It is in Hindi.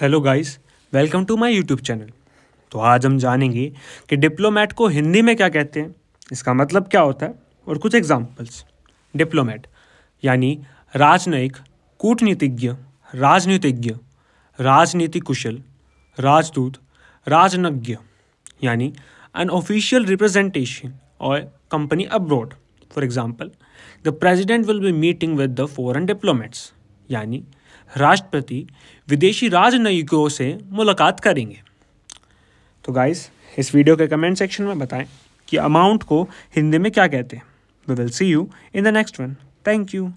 hello guys welcome to my YouTube channel तो आज हम जानेंगे कि डिप्लोमेट को हिंदी में क्या कहते हैं इसका मतलब क्या होता है और कुछ एग्जांपल्स डिप्लोमेट यानी राजनयिक कूटनीतिज्ञ राजनीतिज्ञ राजनीति कुशल राजदूत राजनज्ञ यानी ऑफिशियल रिप्रेजेंटेशन और company abroad for example the president will be meeting with the foreign diplomats यानी राष्ट्रपति विदेशी राजनयिकों से मुलाकात करेंगे तो गाइस इस वीडियो के कमेंट सेक्शन में बताएं कि अमाउंट को हिंदी में क्या कहते हैं we will see you in the next one thank you